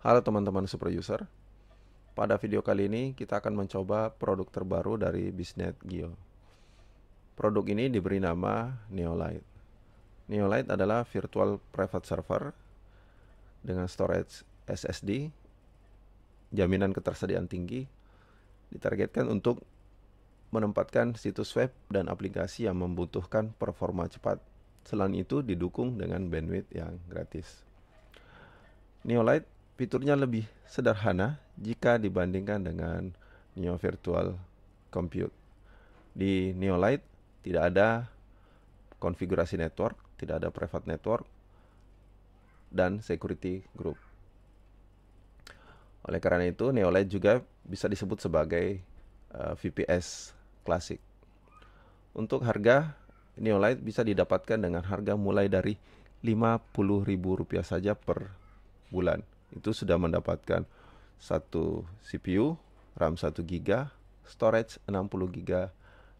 Halo teman-teman Super User. Pada video kali ini kita akan mencoba produk terbaru dari Bisnet Geo. Produk ini diberi nama Neolite. Neolite adalah virtual private server dengan storage SSD, jaminan ketersediaan tinggi, ditargetkan untuk menempatkan situs web dan aplikasi yang membutuhkan performa cepat. Selain itu didukung dengan bandwidth yang gratis. Neolite Fiturnya lebih sederhana jika dibandingkan dengan Neo Virtual Compute. Di Neo Lite tidak ada konfigurasi network, tidak ada private network, dan security group. Oleh karena itu, Neolite juga bisa disebut sebagai uh, eh, VPS klasik. Untuk harga, Neolite bisa didapatkan dengan harga mulai dari Rp50.000 saja per bulan itu sudah mendapatkan satu CPU RAM 1 GB, storage 60 GB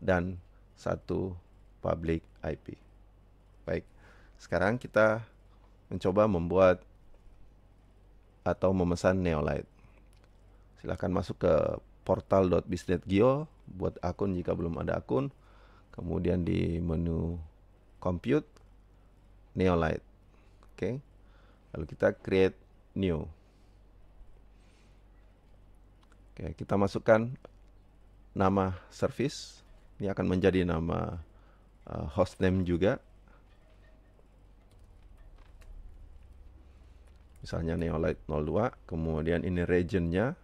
dan satu public IP. Baik. Sekarang kita mencoba membuat atau memesan Neolite. Silahkan masuk ke portal.bisnetgeo buat akun jika belum ada akun. Kemudian di menu compute Neolite. Oke. Lalu kita create new. Oke, kita masukkan nama service. Ini akan menjadi nama uh, eh, hostname juga. Misalnya Neolite 02, kemudian ini regionnya.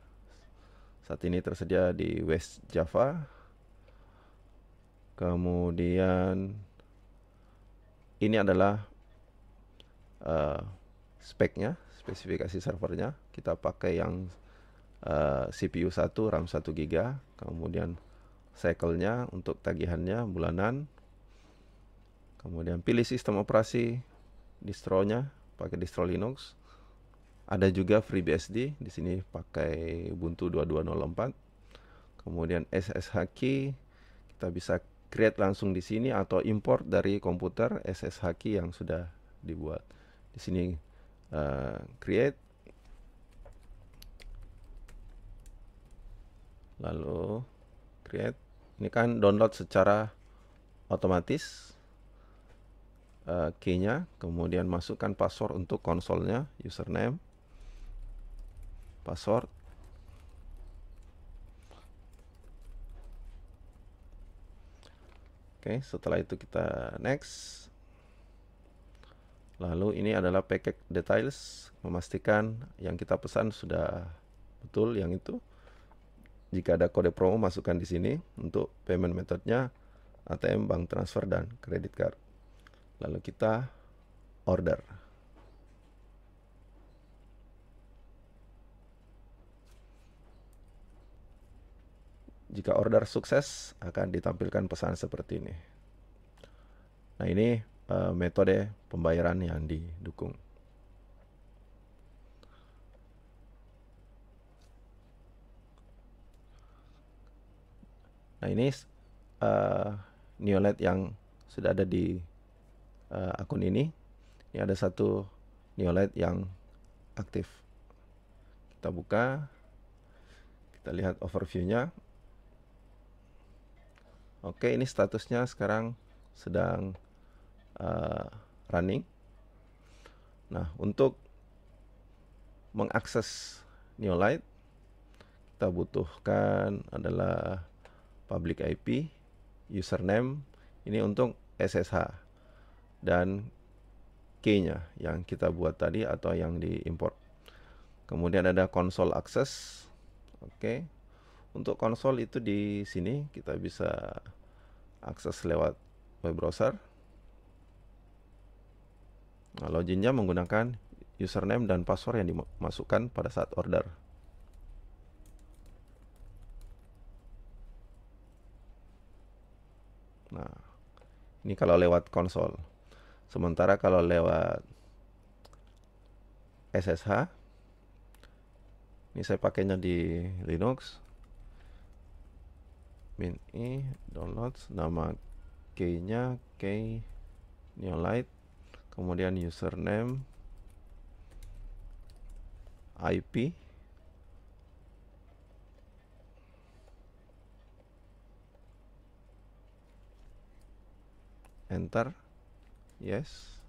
Saat ini tersedia di West Java. Kemudian ini adalah uh, speknya spesifikasi servernya kita pakai yang uh, eh, CPU 1 RAM 1 GB kemudian cycle-nya untuk tagihannya bulanan kemudian pilih sistem operasi distronya pakai distro Linux ada juga FreeBSD di sini pakai Ubuntu 2204 kemudian SSH key kita bisa create langsung di sini atau import dari komputer SSH key yang sudah dibuat di sini Eh, create lalu create ini kan download secara otomatis uh, eh, key kemudian masukkan password untuk konsolnya username password oke okay, setelah itu kita next Lalu ini adalah package details, memastikan yang kita pesan sudah betul yang itu. Jika ada kode promo masukkan di sini untuk payment methodnya ATM, bank transfer dan credit card. Lalu kita order. Jika order sukses akan ditampilkan pesan seperti ini. Nah, ini Eh, metode pembayaran yang didukung. Nah ini uh, eh, neonet yang sudah ada di uh, akun ini. Ini ada satu neonet yang aktif. Kita buka, kita lihat overviewnya. Oke, ini statusnya sekarang sedang uh, running. Nah, untuk mengakses Neolite kita butuhkan adalah public IP, username ini untuk SSH dan key-nya yang kita buat tadi atau yang diimport. Kemudian ada console access, Oke. Okay. Untuk console itu di sini kita bisa akses lewat web browser. Nah, loginnya menggunakan username dan password yang dimasukkan pada saat order. Nah, ini kalau lewat konsol. Sementara kalau lewat SSH, ini saya pakainya di Linux. Min i downloads nama key-nya key neolite kemudian username IP enter yes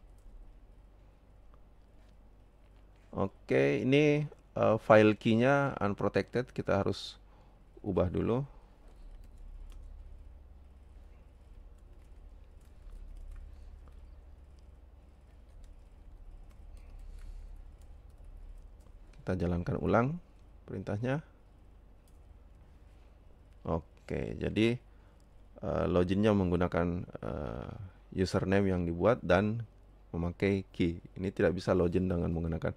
oke ini uh, file key unprotected kita harus ubah dulu kita jalankan ulang perintahnya oke jadi uh, loginnya menggunakan uh, username yang dibuat dan memakai key ini tidak bisa login dengan menggunakan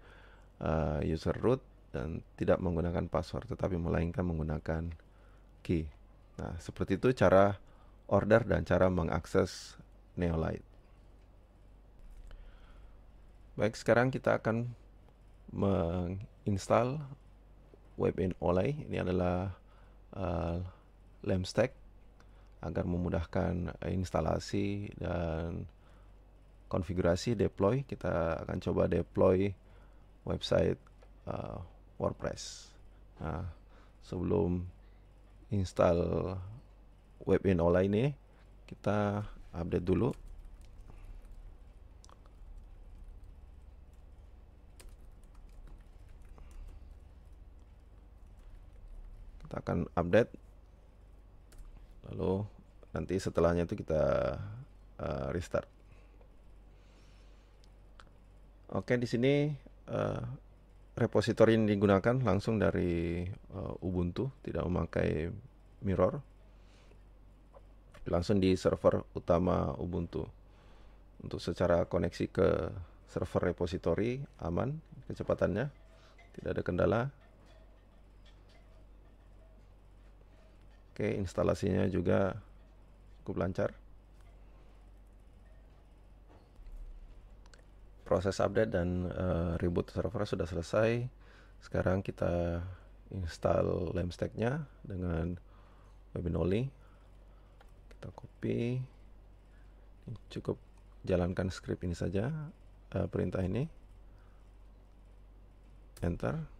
uh, user root dan tidak menggunakan password tetapi melainkan menggunakan key nah seperti itu cara order dan cara mengakses Neolite baik sekarang kita akan meng install in olay ini adalah uh, stack agar memudahkan uh, instalasi dan konfigurasi deploy kita akan coba deploy website uh, WordPress nah sebelum install web in olay ini kita update dulu kita akan update lalu nanti setelahnya itu kita uh, restart oke di sini uh, eh, repository yang digunakan langsung dari uh, Ubuntu tidak memakai mirror langsung di server utama Ubuntu untuk secara koneksi ke server repository aman kecepatannya tidak ada kendala Oke, instalasinya juga cukup lancar. Proses update dan uh, reboot server sudah selesai. Sekarang kita install lemstack-nya dengan Webinoli. Kita copy. Cukup jalankan script ini saja, uh, perintah ini. Enter.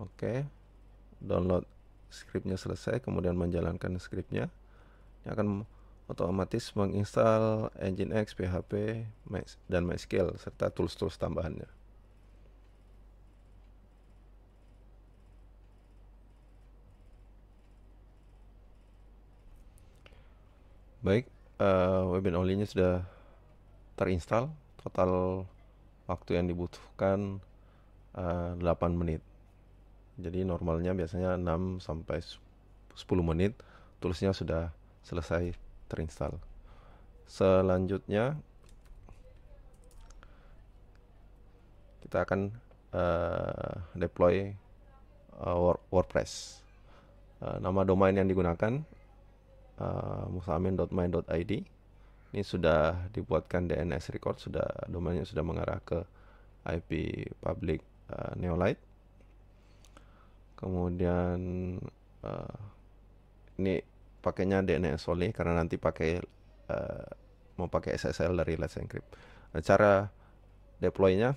oke okay. download scriptnya selesai kemudian menjalankan scriptnya ini akan otomatis menginstal Nginx, PHP, dan MySQL serta tools-tools tambahannya. Baik, uh, eh, Webin only sudah terinstall. Total waktu yang dibutuhkan uh, eh, 8 menit. Jadi normalnya biasanya 6 sampai 10 menit tulisnya sudah selesai terinstall. Selanjutnya kita akan uh, deploy uh, WordPress. Uh, nama domain yang digunakan uh, musamin.main.id. Ini sudah dibuatkan DNS record, sudah domainnya sudah mengarah ke IP public uh, Neolite kemudian uh, ini pakainya DNS only karena nanti pakai uh, mau pakai SSL dari Let's Encrypt. Nah, cara deploynya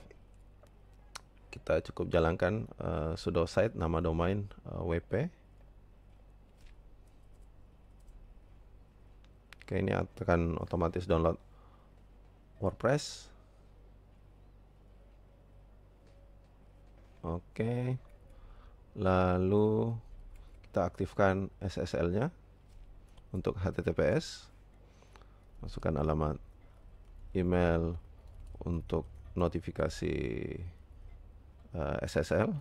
kita cukup jalankan uh, eh, sudo site nama domain uh, wp. Oke ini akan otomatis download WordPress. Oke lalu kita aktifkan SSL-nya untuk HTTPS masukkan alamat email untuk notifikasi uh, eh, SSL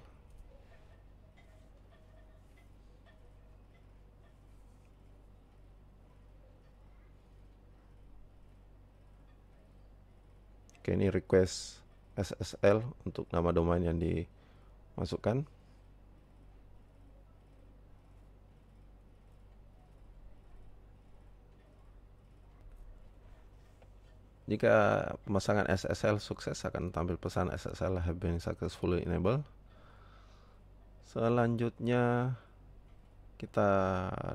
Oke, ini request SSL untuk nama domain yang dimasukkan. Jika pemasangan SSL sukses akan tampil pesan SSL have been successfully enabled. Selanjutnya kita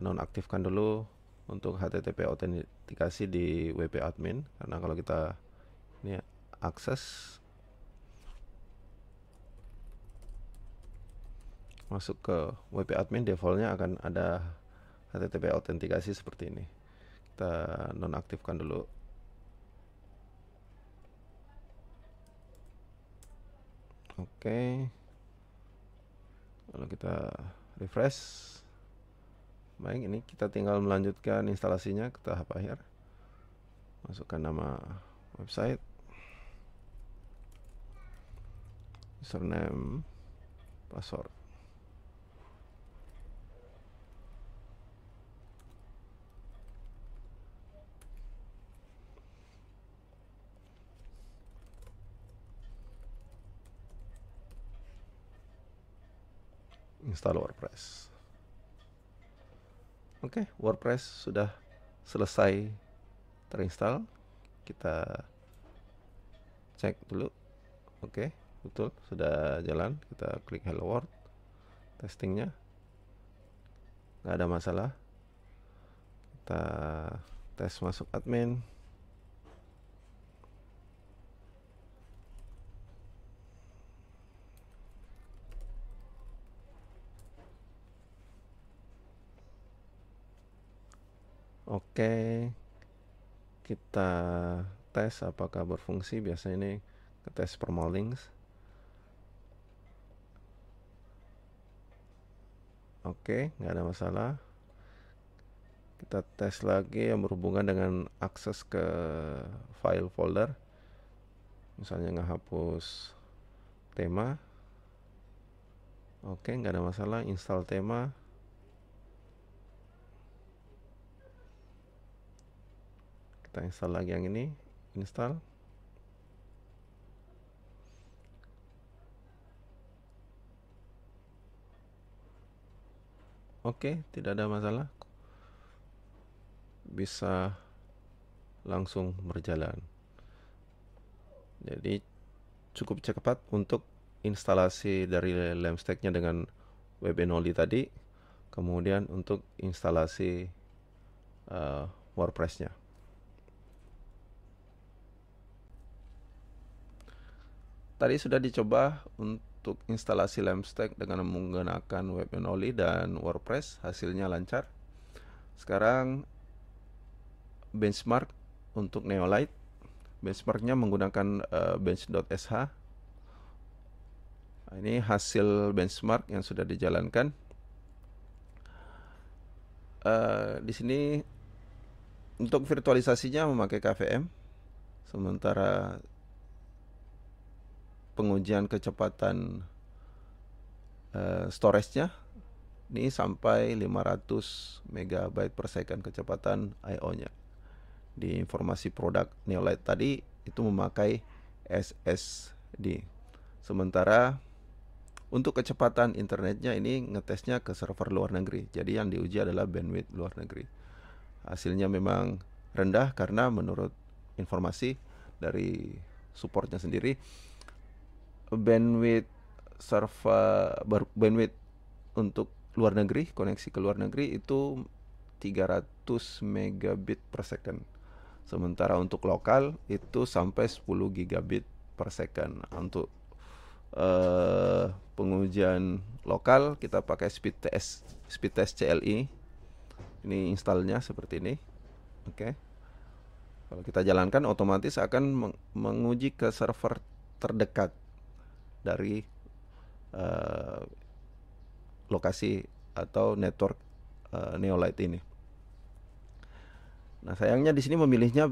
nonaktifkan dulu untuk HTTP autentikasi di WP admin karena kalau kita ini akses masuk ke WP admin defaultnya akan ada HTTP autentikasi seperti ini kita nonaktifkan dulu oke okay. lalu kita refresh baik ini kita tinggal melanjutkan instalasinya ke tahap akhir masukkan nama website username password install WordPress. Oke, okay, WordPress sudah selesai terinstall. Kita cek dulu. Oke, okay, betul sudah jalan. Kita klik Hello World. Testingnya nggak ada masalah. Kita tes masuk admin. Oke, kita tes apakah berfungsi. Biasanya ini ke tes permalinks. Oke, nggak ada masalah. Kita tes lagi yang berhubungan dengan akses ke file folder. Misalnya ngehapus tema. Oke, nggak ada masalah. Install tema. kita install lagi yang ini install Oke, okay, tidak ada masalah. Bisa langsung berjalan. Jadi cukup cepat untuk instalasi dari lemstacknya dengan WebNoli tadi. Kemudian untuk instalasi uh, WordPress-nya. Tadi sudah dicoba untuk instalasi LampStack dengan menggunakan only dan WordPress, hasilnya lancar. Sekarang benchmark untuk Neolite. Benchmarknya menggunakan uh, bench.sh. Nah, ini hasil benchmark yang sudah dijalankan. Uh, di sini untuk virtualisasinya memakai KVM, sementara pengujian kecepatan uh, storage-nya ini sampai 500 MB per second kecepatan i nya Di informasi produk Neolite tadi itu memakai SSD. Sementara untuk kecepatan internetnya ini ngetesnya ke server luar negeri. Jadi yang diuji adalah bandwidth luar negeri. Hasilnya memang rendah karena menurut informasi dari supportnya sendiri bandwidth server bandwidth untuk luar negeri, koneksi ke luar negeri itu 300 megabit per second. Sementara untuk lokal itu sampai 10 gigabit per second. Nah, untuk uh, pengujian lokal kita pakai speed test speed test CLI. E. Ini installnya seperti ini. Oke. Okay. Kalau kita jalankan otomatis akan menguji ke server terdekat dari uh, lokasi atau network uh, Neolite ini. Nah, sayangnya di sini memilihnya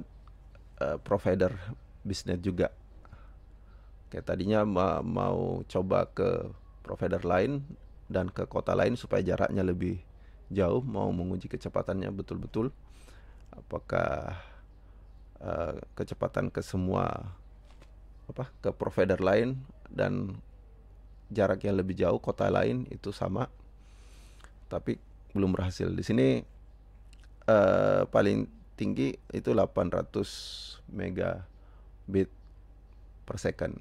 uh, provider bisnet juga. Kayak tadinya ma mau coba ke provider lain dan ke kota lain supaya jaraknya lebih jauh, mau menguji kecepatannya betul-betul. Apakah uh, kecepatan ke semua apa ke provider lain dan jarak yang lebih jauh kota lain itu sama tapi belum berhasil di sini uh, paling tinggi itu 800 megabit per second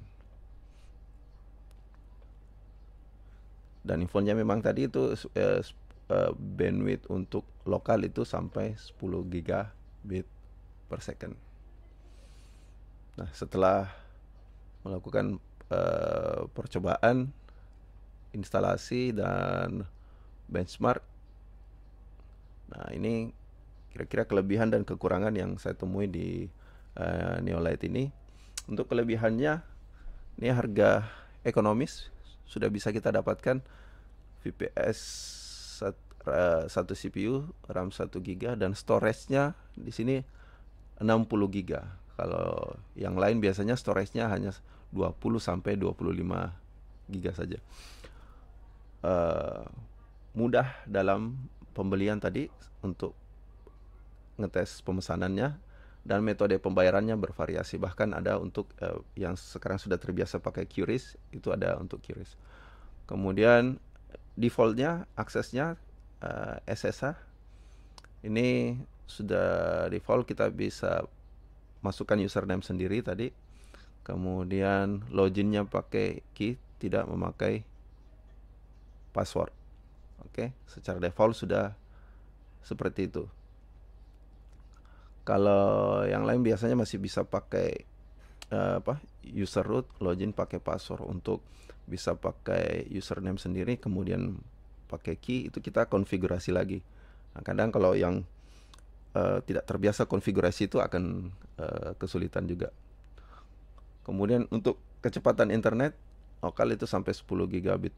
dan infonya memang tadi itu uh, bandwidth untuk lokal itu sampai 10 gigabit per second nah setelah melakukan Eh, percobaan instalasi dan benchmark nah ini kira-kira kelebihan dan kekurangan yang saya temui di uh, Neolite ini untuk kelebihannya ini harga ekonomis sudah bisa kita dapatkan VPS sat, uh, eh, CPU RAM 1 GB dan storage-nya di sini 60 GB kalau yang lain biasanya storage-nya hanya 20 sampai 25 giga saja. Uh, mudah dalam pembelian tadi untuk ngetes pemesanannya dan metode pembayarannya bervariasi bahkan ada untuk uh, yang sekarang sudah terbiasa pakai QRIS itu ada untuk QRIS kemudian defaultnya aksesnya uh, eh, SSH ini sudah default kita bisa masukkan username sendiri tadi kemudian loginnya pakai key tidak memakai password oke okay? secara default sudah seperti itu kalau yang lain biasanya masih bisa pakai uh, apa user root login pakai password untuk bisa pakai username sendiri kemudian pakai key itu kita konfigurasi lagi nah, kadang kalau yang Eh, tidak terbiasa konfigurasi itu akan uh, kesulitan juga. Kemudian untuk kecepatan internet lokal itu sampai 10 gigabit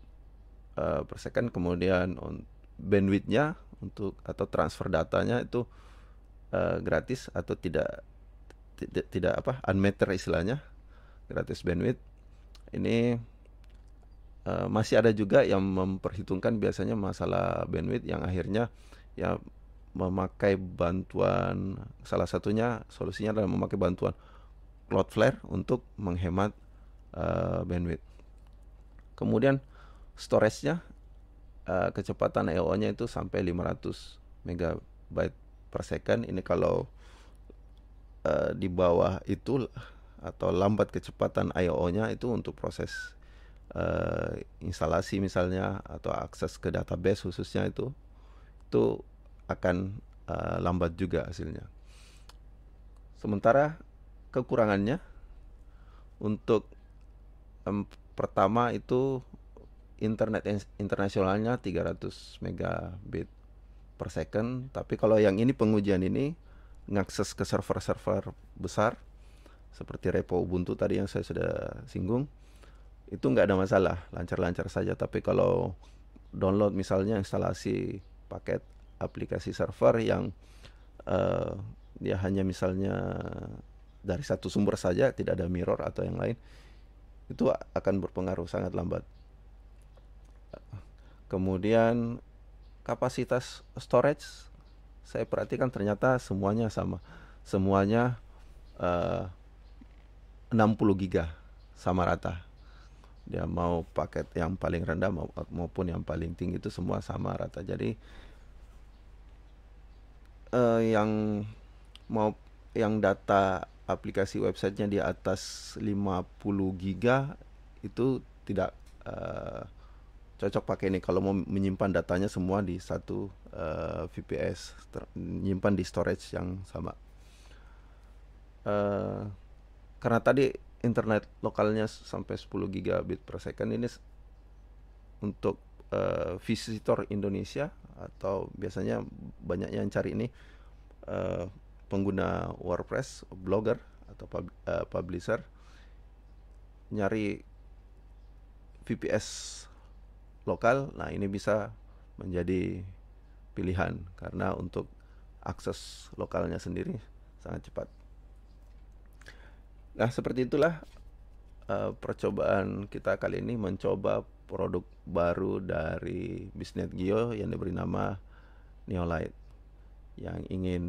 uh, per second. Kemudian bandwidthnya untuk atau transfer datanya itu uh, gratis atau tidak tidak tidak apa unmeter istilahnya gratis bandwidth. Ini uh, masih ada juga yang memperhitungkan biasanya masalah bandwidth yang akhirnya ya memakai bantuan salah satunya solusinya adalah memakai bantuan Cloudflare untuk menghemat uh, bandwidth. Kemudian storage-nya uh, kecepatan EO-nya itu sampai 500 megabyte per second. Ini kalau uh, di bawah itu atau lambat kecepatan IO-nya itu untuk proses uh, instalasi misalnya atau akses ke database khususnya itu itu akan uh, lambat juga hasilnya. Sementara kekurangannya untuk um, pertama itu internet internasionalnya 300 megabit per second, tapi kalau yang ini pengujian ini ngakses ke server-server besar seperti repo Ubuntu tadi yang saya sudah singgung itu nggak ada masalah lancar-lancar saja tapi kalau download misalnya instalasi paket aplikasi server yang uh, ya hanya misalnya dari satu sumber saja tidak ada mirror atau yang lain itu akan berpengaruh sangat lambat kemudian kapasitas storage saya perhatikan ternyata semuanya sama semuanya eh, uh, 60 giga sama rata dia mau paket yang paling rendah maupun yang paling tinggi itu semua sama rata jadi uh, yang mau yang data aplikasi websitenya di atas 50 giga itu tidak uh, cocok pakai ini kalau mau menyimpan datanya semua di satu uh, eh, VPS menyimpan di storage yang sama uh, karena tadi internet lokalnya sampai 10 gigabit per second ini untuk uh, visitor Indonesia atau biasanya banyak yang cari ini uh, pengguna WordPress, blogger atau pub, uh, publisher nyari VPS lokal. Nah, ini bisa menjadi pilihan karena untuk akses lokalnya sendiri sangat cepat. Nah, seperti itulah uh, percobaan kita kali ini mencoba produk baru dari Bisnet Gio yang diberi nama Neolite. Yang ingin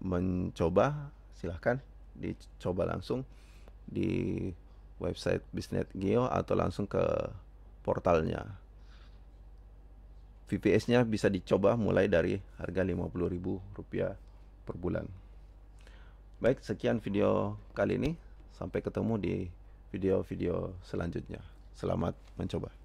mencoba silahkan dicoba langsung di website Bisnet Geo atau langsung ke portalnya. VPS-nya bisa dicoba mulai dari harga Rp50.000 per bulan. Baik, sekian video kali ini. Sampai ketemu di video-video selanjutnya. Selamat mencoba.